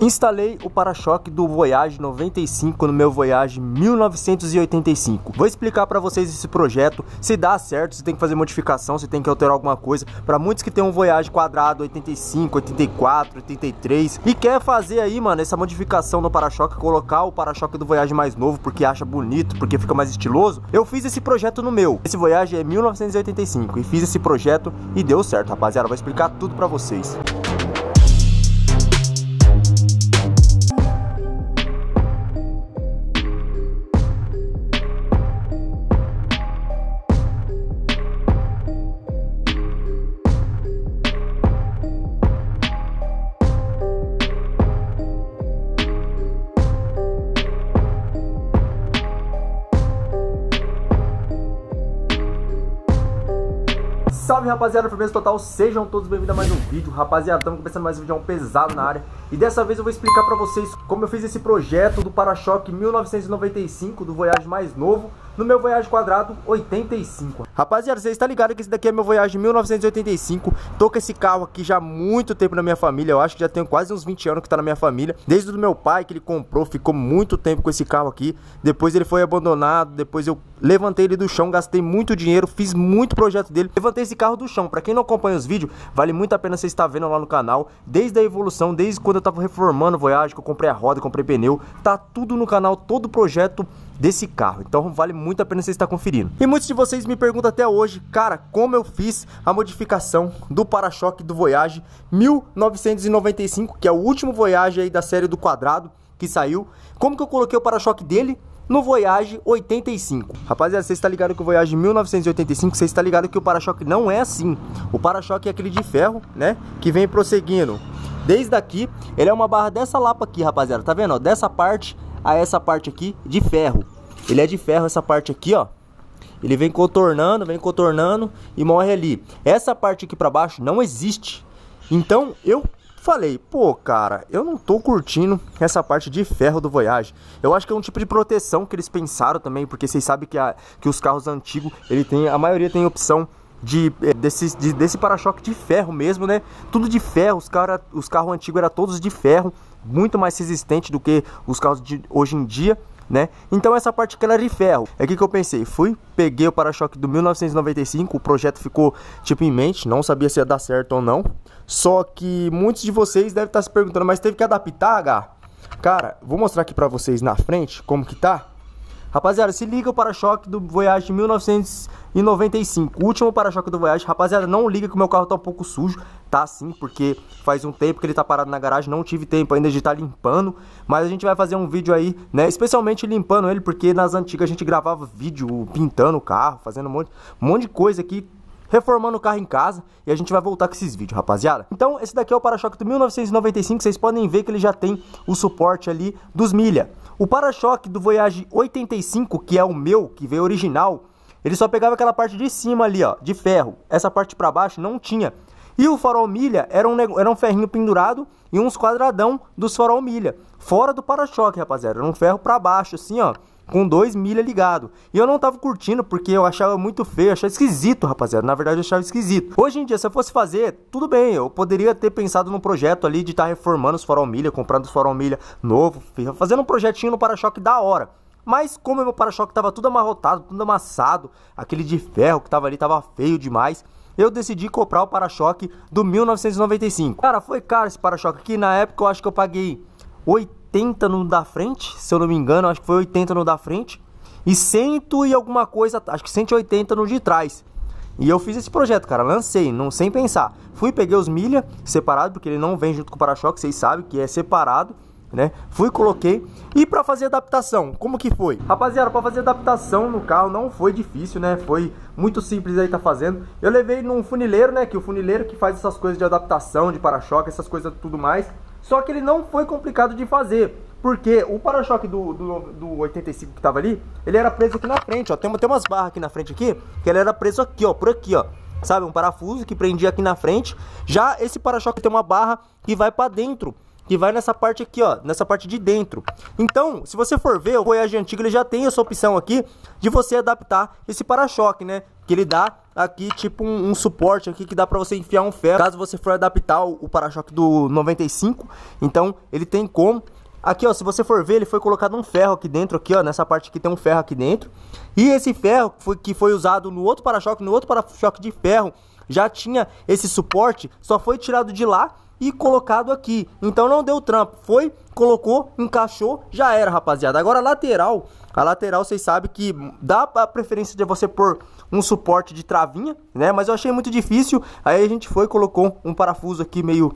Instalei o para-choque do Voyage 95 no meu Voyage 1985. Vou explicar para vocês esse projeto, se dá certo, se tem que fazer modificação, se tem que alterar alguma coisa. Para muitos que tem um Voyage quadrado 85, 84, 83 e quer fazer aí, mano, essa modificação no para-choque, colocar o para-choque do Voyage mais novo porque acha bonito, porque fica mais estiloso, eu fiz esse projeto no meu. Esse Voyage é 1985 e fiz esse projeto e deu certo, rapaziada. Vou explicar tudo para vocês. Salve rapaziada, firmeza total, sejam todos bem-vindos a mais um vídeo Rapaziada, estamos começando mais um vídeo é pesado na área E dessa vez eu vou explicar pra vocês como eu fiz esse projeto do para-choque 1995 Do Voyage mais novo no meu Voyage Quadrado 85. Rapaziada, você está ligado que esse daqui é meu Voyage 1985. Tô com esse carro aqui já há muito tempo na minha família. Eu acho que já tenho quase uns 20 anos que tá na minha família. Desde o meu pai que ele comprou, ficou muito tempo com esse carro aqui. Depois ele foi abandonado, depois eu levantei ele do chão, gastei muito dinheiro, fiz muito projeto dele. Levantei esse carro do chão. Para quem não acompanha os vídeos, vale muito a pena você estar vendo lá no canal. Desde a evolução, desde quando eu tava reformando o Voyage, que eu comprei a roda, comprei pneu, tá tudo no canal, todo o projeto desse carro. Então vale muito a pena você estar conferindo. E muitos de vocês me perguntam até hoje, cara, como eu fiz a modificação do para-choque do Voyage 1995, que é o último Voyage aí da série do quadrado que saiu. Como que eu coloquei o para-choque dele? no Voyage 85. Rapaziada, você está ligado que o Voyage 1985, você está ligado que o para-choque não é assim. O para-choque é aquele de ferro, né, que vem prosseguindo. Desde aqui, ele é uma barra dessa lapa aqui, rapaziada, tá vendo? Ó, dessa parte a essa parte aqui de ferro. Ele é de ferro essa parte aqui, ó. Ele vem contornando, vem contornando e morre ali. Essa parte aqui para baixo não existe. Então eu falei, pô, cara, eu não tô curtindo essa parte de ferro do Voyage. Eu acho que é um tipo de proteção que eles pensaram também, porque vocês sabem que, a, que os carros antigos, ele tem, a maioria tem opção de, eh, desse, de, desse para-choque de ferro mesmo, né? Tudo de ferro, os, os carros antigos eram todos de ferro muito mais resistente do que os carros de hoje em dia. Né? Então essa parte que era de ferro. É que que eu pensei, fui, peguei o para-choque do 1995, o projeto ficou tipo em mente, não sabia se ia dar certo ou não. Só que muitos de vocês devem estar se perguntando, mas teve que adaptar, H? Cara, vou mostrar aqui para vocês na frente como que tá. Rapaziada, se liga o para-choque do Voyage de 1995. último para-choque do Voyage. Rapaziada, não liga que o meu carro tá um pouco sujo. Tá sim, porque faz um tempo que ele tá parado na garagem. Não tive tempo ainda de estar tá limpando. Mas a gente vai fazer um vídeo aí, né? Especialmente limpando ele, porque nas antigas a gente gravava vídeo pintando o carro, fazendo um monte, um monte de coisa aqui reformando o carro em casa e a gente vai voltar com esses vídeos, rapaziada. Então, esse daqui é o para-choque do 1995, vocês podem ver que ele já tem o suporte ali dos milha. O para-choque do Voyage 85, que é o meu, que veio original, ele só pegava aquela parte de cima ali, ó, de ferro. Essa parte para baixo não tinha. E o farol milha era um, era um ferrinho pendurado e uns quadradão dos farol milha. Fora do para-choque, rapaziada. Era um ferro para baixo, assim, ó com dois milha ligado. E eu não tava curtindo porque eu achava muito feio, achava esquisito, rapaziada. Na verdade, eu achava esquisito. Hoje em dia, se eu fosse fazer, tudo bem, eu poderia ter pensado num projeto ali de estar tá reformando os farol milha, comprando os farol milha novo, fazendo um projetinho no para-choque da hora. Mas como meu para-choque tava tudo amarrotado, tudo amassado, aquele de ferro que tava ali tava feio demais, eu decidi comprar o para-choque do 1995. Cara, foi caro esse para-choque aqui, na época eu acho que eu paguei 80 80 no da frente, se eu não me engano, acho que foi 80 no da frente e 100 e alguma coisa, acho que 180 no de trás. E eu fiz esse projeto, cara, lancei, não sem pensar. Fui, peguei os milha separado, porque ele não vem junto com o para-choque, vocês sabem que é separado, né? Fui, coloquei. E para fazer adaptação, como que foi? Rapaziada, para fazer adaptação no carro não foi difícil, né? Foi muito simples aí tá fazendo. Eu levei num funileiro, né, que o funileiro que faz essas coisas de adaptação, de para-choque, essas coisas tudo mais. Só que ele não foi complicado de fazer, porque o para-choque do, do, do, 85 que tava ali, ele era preso aqui na frente, ó. Tem, tem umas barras aqui na frente aqui, que ele era preso aqui, ó, por aqui, ó. Sabe, um parafuso que prendia aqui na frente. Já esse para-choque tem uma barra que vai para dentro que vai nessa parte aqui, ó, nessa parte de dentro. Então, se você for ver, o Voyage antigo ele já tem essa opção aqui de você adaptar esse para-choque, né? Que ele dá aqui tipo um, um, suporte aqui que dá para você enfiar um ferro. Caso você for adaptar o, o para-choque do 95, então ele tem como. Aqui, ó, se você for ver, ele foi colocado um ferro aqui dentro, aqui, ó, nessa parte aqui tem um ferro aqui dentro. E esse ferro foi, que foi usado no outro para-choque, no outro para-choque de ferro, já tinha esse suporte, só foi tirado de lá e colocado aqui. Então não deu trampo. Foi, colocou, encaixou, já era, rapaziada. Agora a lateral, a lateral vocês sabem que dá a preferência de você pôr um suporte de travinha, né? Mas eu achei muito difícil. Aí a gente foi colocou um parafuso aqui meio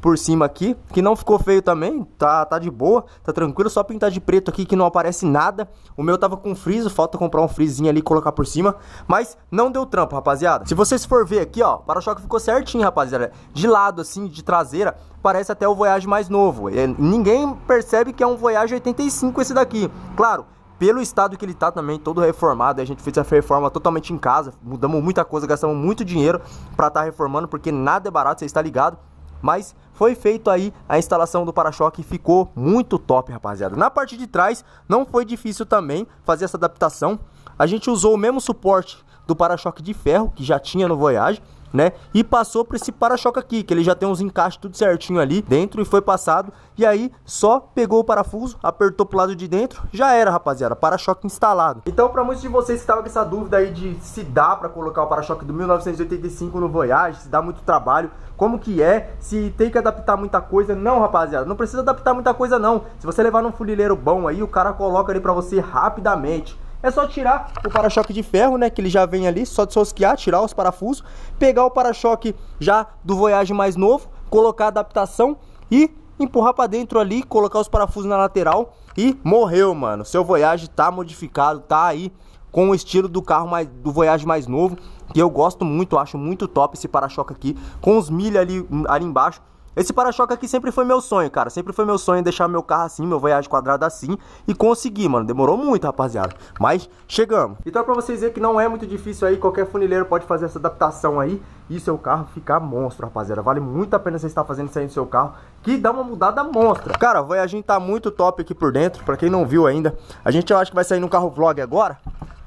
por cima aqui, que não ficou feio também, tá, tá de boa, tá tranquilo, só pintar de preto aqui que não aparece nada. O meu tava com friso, falta comprar um frisinho ali e colocar por cima, mas não deu trampo, rapaziada. Se vocês for ver aqui, ó, o para-choque ficou certinho, rapaziada. De lado, assim, de traseira, parece até o Voyage mais novo. É, ninguém percebe que é um Voyage 85 esse daqui. Claro, pelo estado que ele tá também, todo reformado. A gente fez a reforma totalmente em casa, mudamos muita coisa, gastamos muito dinheiro para estar tá reformando, porque nada é barato, você está ligado. Mas foi feito aí a instalação do para-choque e ficou muito top, rapaziada. Na parte de trás, não foi difícil também fazer essa adaptação. A gente usou o mesmo suporte do para-choque de ferro que já tinha no Voyage né? E passou por esse para-choque aqui, que ele já tem uns encaixes tudo certinho ali dentro e foi passado. E aí só pegou o parafuso, apertou pro lado de dentro, já era, rapaziada, para-choque instalado. Então, para muitos de vocês que estavam com essa dúvida aí de se dá para colocar o para-choque do 1985 no Voyage, se dá muito trabalho, como que é, se tem que adaptar muita coisa. Não, rapaziada, não precisa adaptar muita coisa não. Se você levar num funileiro bom aí, o cara coloca ele para você rapidamente. É só tirar o para-choque de ferro, né? Que ele já vem ali, só de sosquear, tirar os parafusos, pegar o para-choque já do Voyage mais novo, colocar a adaptação e empurrar para dentro ali, colocar os parafusos na lateral e morreu, mano. Seu Voyage tá modificado, tá aí com o estilo do carro mais, do Voyage mais novo, que eu gosto muito, acho muito top esse para-choque aqui, com os milha ali, hum, ali embaixo. Esse para-choque aqui sempre foi meu sonho, cara. Sempre foi meu sonho deixar meu carro assim, meu Voyage quadrado assim. E consegui, mano. Demorou muito, rapaziada. Mas chegamos. Então é pra vocês verem que não é muito difícil aí. Qualquer funileiro pode fazer essa adaptação aí. E seu carro ficar monstro, rapaziada. Vale muito a pena você estar fazendo isso aí no seu carro. Que dá uma mudada monstra. Cara, o Voyage tá muito top aqui por dentro. Pra quem não viu ainda. A gente eu acho que vai sair no carro vlog agora.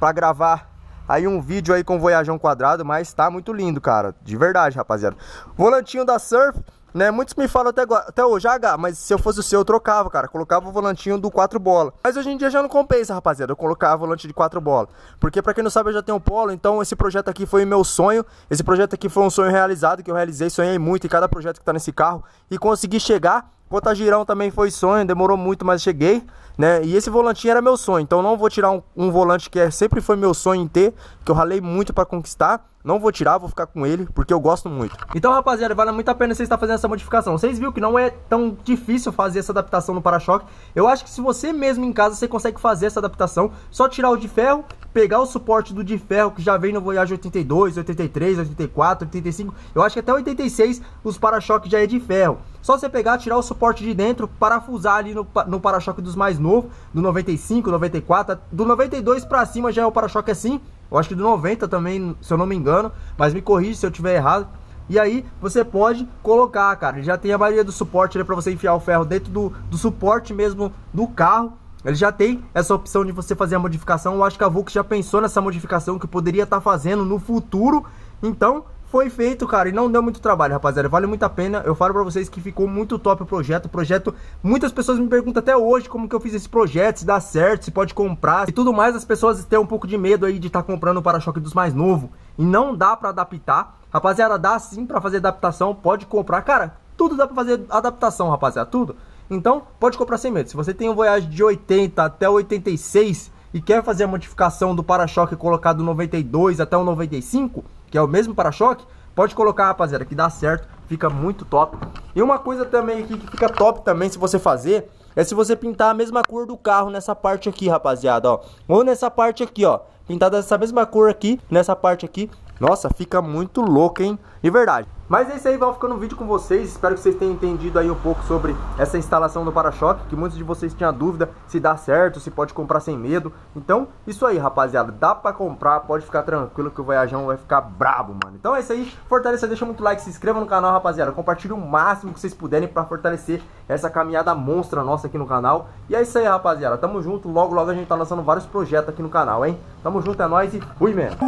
Pra gravar aí um vídeo aí com o Voyageão quadrado. Mas tá muito lindo, cara. De verdade, rapaziada. Volantinho da Surf. Né? Muitos me falam até, agora, até hoje, H, ah, mas se eu fosse o seu, eu trocava, cara. Colocava o volantinho do 4 bola. Mas hoje em dia já não compensa, rapaziada, eu colocar o volante de 4 bola. Porque, para quem não sabe, eu já tenho um polo, então esse projeto aqui foi o meu sonho. Esse projeto aqui foi um sonho realizado, que eu realizei, sonhei muito em cada projeto que tá nesse carro. E consegui chegar Girão também foi sonho, demorou muito, mas cheguei, né? E esse volantinho era meu sonho, então não vou tirar um, um volante que é, sempre foi meu sonho em ter, que eu ralei muito para conquistar. Não vou tirar, vou ficar com ele, porque eu gosto muito. Então, rapaziada, vale muito a pena você estar fazendo essa modificação. Vocês viram que não é tão difícil fazer essa adaptação no para-choque. Eu acho que se você mesmo em casa, você consegue fazer essa adaptação. Só tirar o de ferro, pegar o suporte do de ferro, que já vem no Voyage 82, 83, 84, 85. Eu acho que até 86 os para-choques já é de ferro. Só você pegar, tirar o suporte de dentro, parafusar ali no, no para-choque dos mais novos, do 95, 94, do 92 para cima já é o para-choque assim. Eu acho que do 90 também, se eu não me engano, mas me corrija se eu tiver errado. E aí você pode colocar, cara, ele já tem a maioria do suporte ali para você enfiar o ferro dentro do, do suporte mesmo do carro. Ele já tem essa opção de você fazer a modificação. Eu acho que a Vux já pensou nessa modificação que poderia estar tá fazendo no futuro. Então, foi feito, cara, e não deu muito trabalho, rapaziada. Vale muito a pena. Eu falo pra vocês que ficou muito top o projeto. O projeto, muitas pessoas me perguntam até hoje como que eu fiz esse projeto, se dá certo, se pode comprar e tudo mais. As pessoas têm um pouco de medo aí de estar tá comprando o para-choque dos mais novo e não dá pra adaptar. Rapaziada, dá sim pra fazer adaptação, pode comprar. Cara, tudo dá pra fazer adaptação, rapaziada, tudo. Então, pode comprar sem medo. Se você tem um Voyage de 80 até 86 e quer fazer a modificação do para-choque colocado 92 até o 95 que é o mesmo para-choque, pode colocar, rapaziada, que dá certo, fica muito top. E uma coisa também aqui que fica top também se você fazer, é se você pintar a mesma cor do carro nessa parte aqui, rapaziada, ó. Ou nessa parte aqui, ó. Pintar dessa mesma cor aqui, nessa parte aqui. Nossa, fica muito louco, hein? De verdade. Mas é isso aí, vamos ficando no vídeo com vocês. Espero que vocês tenham entendido aí um pouco sobre essa instalação do para-choque, que muitos de vocês tinham dúvida se dá certo, se pode comprar sem medo. Então, isso aí, rapaziada, dá para comprar, pode ficar tranquilo que o viajão vai ficar brabo, mano. Então é isso aí, fortaleça, deixa muito like, se inscreva no canal, rapaziada. Compartilhe o máximo que vocês puderem para fortalecer essa caminhada monstra nossa aqui no canal. E é isso aí, rapaziada, tamo junto. Logo, logo a gente tá lançando vários projetos aqui no canal, hein? Tamo junto, é nóis e fui mesmo!